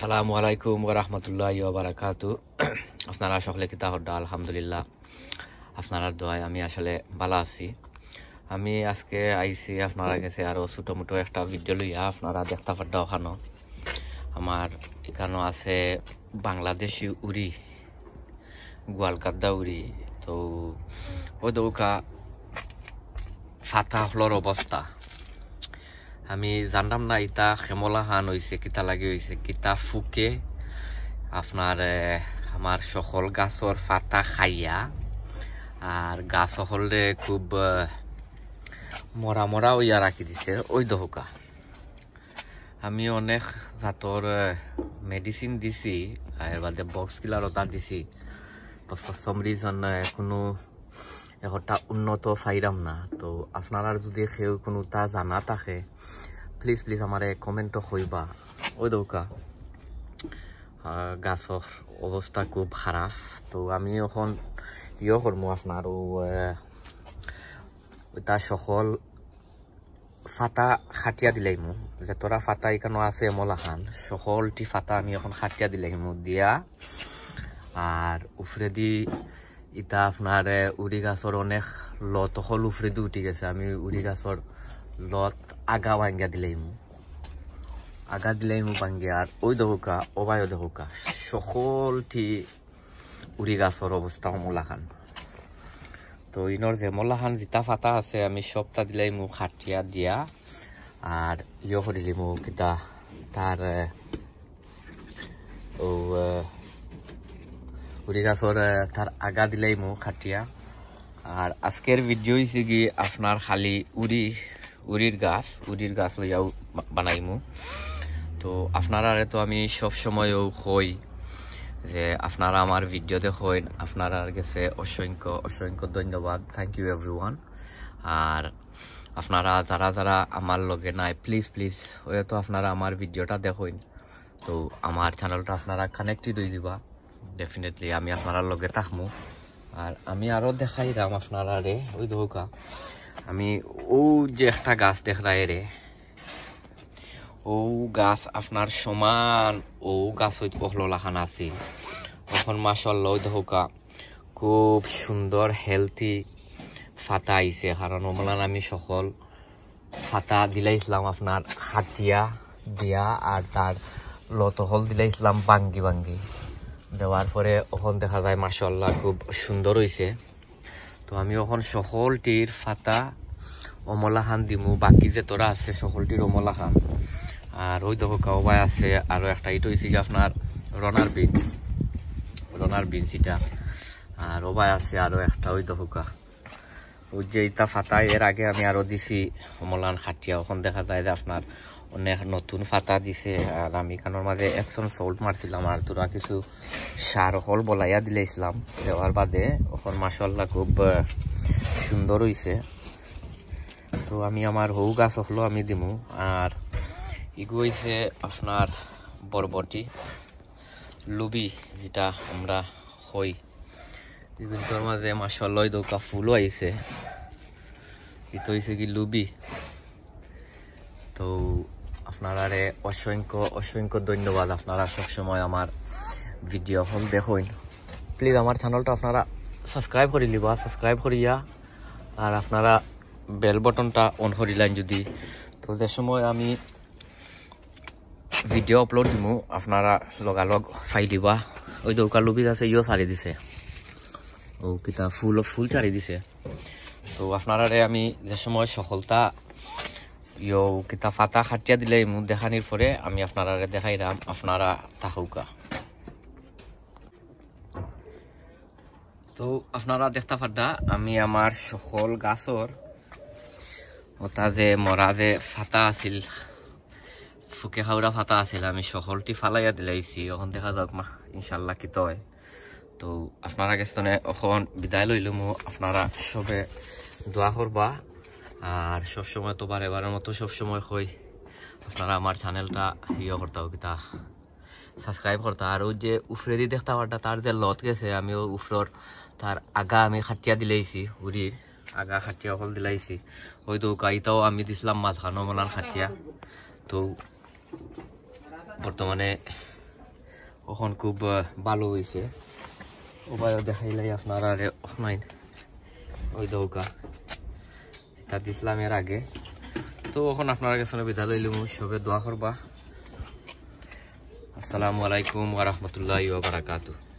আসসালামু আলাইকুম রহমতুল্লাহ বারাকাতু আপনারা সকলে কিতা হড্ডা আলহামদুলিল্লাহ আপনারা দোয়ায় আমি আসলে ভালো আছি আমি আজকে আইসি আপনারা গেছে আরও ছোটো মোটো একটা ভিডিও লইয়া আপনারা দেখতে পাড্ডা ওখানো আমার এখানে আছে বাংলাদেশি উড়ি গোয়ালকাদ্দা উড়ি তো ওই দৌকা ফাতা হলর অবস্থা আমি জানতাম না ইতা খেমলা হান হয়েছে কিতা লাগি হয়েছে কিতা ফুকে আপনার আমার সকল গাছর ফাতা খাইয়া আর গাছ হলে খুব মরা মরা ওইয়া রাখি দিছে ওই দহকা আমি অনেক জাতর মেডিসিন দিছি আর বাদে বক্স কিলার ওটা দিছি ফর সাম কোনো একটা উন্নত ফাইরাম না তো আপনারা যদি সেও কোনো তা জানা থাকে প্লিজ প্লিজ আমার কমেন্টও হইবা ওই দৌকা গাছর অবস্থা খুব খারাপ তো আমি এখন ইয়ে করবো আপনার তা সকল ফাতা খাটিয়া দিলাইমু যে তোরা ফাতা এখানে আছে মলাখান সকলটি ফাতা আমি এখন খাটিয়া দিলাইমু দিয়া আর উফরে দি ইতা আপনার উড়ি গাছর অনেক লত হল উফরে দিয়ে উঠি গেছে আমি উড়ি গাছর লত আগা ভাঙ্গিয়া দিলাইম আগা দিলাইম ভাঙ্গিয়া আর ওই দেখুকা অবায় দেখুকা সকলটি উড়ি গাছর অবস্থা অমলাখান তো ইনর যে মলাখান জিতা ফাটা আছে আমি সবটা দিলে মু খাটিয়া দিয়া আর ইয়ে করিলি মু কিতা তার কুড়ি গাছর তার আগা দিলাই মো খাটিয়া আর আজকের ভিডিও হয়েছে কি আপনার খালি উড়ি উড়ির গাছ উড়ির গাছ লইয়াও বানাইমু তো আপনারা তো আমি সব সময়ও হই যে আপনারা আমার ভিডিও দেখেন আপনারা গেছে অসংখ্য অসংখ্য ধন্যবাদ থ্যাংক ইউ এভরিওয়ান আর আপনারা যারা যারা আমার লগে নাই প্লিজ প্লিজ হয়তো আপনারা আমার ভিডিওটা দেখেন তো আমার চ্যানেলটা আপনারা কানেক্টেড হয়ে যাবা ডেফিনেটলি আমি আপনার লগে থাকবো আর আমি আরও দাম আপনারা রে ওই ধৌকা আমি ও যে একটা গাছ দেখলাই রে ও গাছ আপনার সমান ও গাছ ওই কহলো লাখান আছে তখন মাসল ওই ধৌকা খুব সুন্দর হেলথি ফাতা আইসে কারণ ওমলান আমি সকল ফাতা দিলাইছিলাম আপনার হাতিয়া দিয়া আর তার লতহল দিলাইছিলাম বাঙ্গি বাঙ্গি দেওয়ার পরে ওখন দেখা যায় মার্শাল্লাহ খুব সুন্দর হয়েছে তো আমি ওখন সকলটির ফাতা অমলাখান দিমু বাকি যে তোরা আছে সকলটির খান আর ওই দেখো কাওবাই আছে আরও একটা ইটো হয়েছে আপনার রনার বিনস রনার বিনস এটা আর ওবাই আছে আরও একটা ওই দহকা উজ্জয়িতা ফাতা এর আগে আমি আরো দিছি অমলান খাটিয়া ওখান দেখা যায় যে আপনার অনেক নতুন ফাতা দিছে আর আমি এখানোর মাঝে একশন সল্ট মারছিলাম আর তোরা কিছু সার হল বলাইয়া দিলে ইসলাম দেওয়ার বাদে ওখান মাসাল্লা খুব সুন্দর হইছে তো আমি আমার হৌ গাছ হলো আমি দিমু আর ইগু হয়েছে আপনার বরবটি লুবি যেটা আমরা হই পিপিলটোর মাঝে মাসাল্লই দৌকা ফুলও আইছে ইতো হয়েছে কি লুবি তো আপনারারে অসংখ্য অসংখ্য ধন্যবাদ আপনারা সবসময় আমার ভিডিও হল দেখুন প্লিজ আমার চ্যানেলটা আপনারা সাবস্ক্রাইব করে লিবা সাবস্ক্রাইব করিয়া আর আপনারা বেল বটনটা অন করিলেন যদি তো যে সময় আমি ভিডিও আপলোড দিমু আপনারা লগালগ ফাইল দিবা ওই দৌকা লুবি আছে ইও সারি দিছে ও কিতা ফুল ফুল চারি দিছে তো আপনারা আমি যে সময় সফলতা ইয়ো কিতা ফাতা খাটিয়া দিলে এই মুখ দেখানির পরে আমি আপনারা দেখাইলাম আপনারা তাহুকা তো আপনারা দেখতে পারদা আমি আমার সকল গাছর ওটা যে মরা যে ফাতা আছিল ফুকে হাওড়া ফাতা আছিল আমি সকলটি ফালাইয়া দিলাইছি এখন দেখা যাক মা ইনশাল্লাহ কি তয় তো আপনারা গেছতনে এখন বিদায় মো আপনারা সবে দোয়া করবা আর সবসময় তোবার এবারের মতো সবসময় হই আপনারা আমার চ্যানেলটা ইয়ে করতাও কিতা সাবস্ক্রাইব করতা আর ওই যে উফরে দিয়ে দেখতে পারটা তার যে লত গেছে আমি ওই উফরর তার আগা আমি খাটিয়া দিলাইছি উরির আগা খাটিয়া অকল দিলাইছি ওই দৌকাইটাও আমি দিছিলাম মাঝখানো মলার খাটিয়া তো বর্তমানে এখন খুব ভালো হয়েছে উপায়ও দেখাইলাই আপনার আরে ওই দৌকা এটা এর আগে তো এখন আপনার কাছে বিদায় লইলাম সবে দোয়া করবা আসসালামু আলাইকুম ওয়া বারাকাতুহু